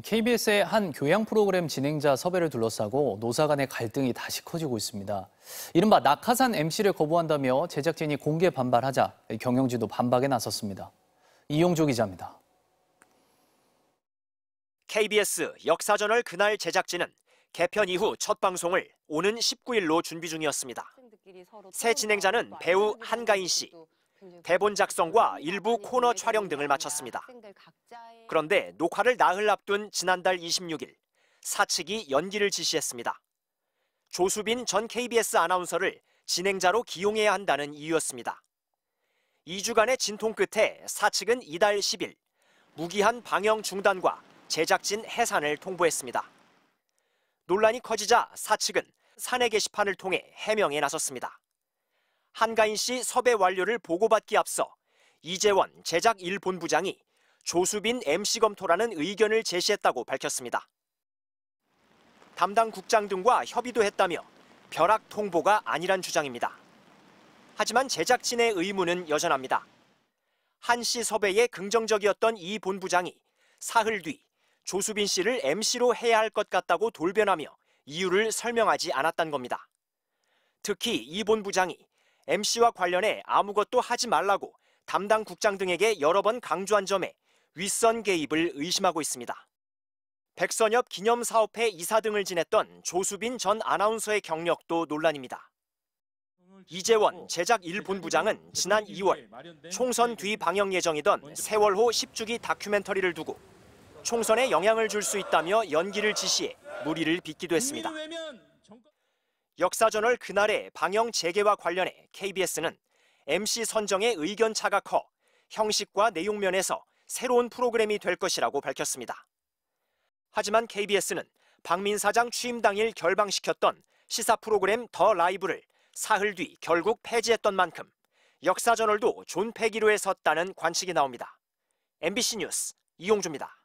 KBS의 한 교양 프로그램 진행자 섭외를 둘러싸고 노사 간의 갈등이 다시 커지고 있습니다. 이른바 낙하산 MC를 거부한다며 제작진이 공개 반발하자 경영진도 반박에 나섰습니다. 이용조 기자입니다. KBS 역사저널 그날 제작진은 개편 이후 첫 방송을 오는 19일로 준비 중이었습니다. 새 진행자는 배우 한가인 씨, 대본 작성과 일부 코너 촬영 등을 마쳤습니다. 그런데 녹화를 나흘 앞둔 지난달 26일 사측이 연기를 지시했습니다. 조수빈 전 KBS 아나운서를 진행자로 기용해야 한다는 이유였습니다. 2주간의 진통 끝에 사측은 이달 10일 무기한 방영 중단과 제작진 해산을 통보했습니다. 논란이 커지자 사측은 사내 게시판을 통해 해명에 나섰습니다. 한가인 씨 섭외 완료를 보고받기 앞서 이재원 제작 1본부장이 조수빈 MC 검토라는 의견을 제시했다고 밝혔습니다. 담당 국장 등과 협의도 했다며 벼락 통보가 아니란 주장입니다. 하지만 제작진의 의문은 여전합니다. 한 씨 섭외에 긍정적이었던 이 본부장이 사흘 뒤 조수빈 씨를 MC로 해야 할 것 같다고 돌변하며 이유를 설명하지 않았던 겁니다. 특히 이 본부장이 MC와 관련해 아무것도 하지 말라고 담당 국장 등에게 여러 번 강조한 점에 윗선 개입을 의심하고 있습니다. 백선엽 기념사업회 이사 등을 지냈던 조수빈 전 아나운서의 경력도 논란입니다. 이재원 제작 1본부장은 지난 2월 총선 뒤 방영 예정이던 세월호 10주기 다큐멘터리를 두고 총선에 영향을 줄 수 있다며 연기를 지시해 무리를 빚기도 했습니다. 역사전월 그날의 방영 재개와 관련해 KBS는 MC 선정의 의견 차가 커 형식과 내용면에서 새로운 프로그램이 될 것이라고 밝혔습니다. 하지만 KBS는 박민 사장 취임 당일 결방시켰던 시사 프로그램 더 라이브를 사흘 뒤 결국 폐지했던 만큼 역사저널도 존폐기로에 섰다는 관측이 나옵니다. MBC 뉴스 이용주입니다.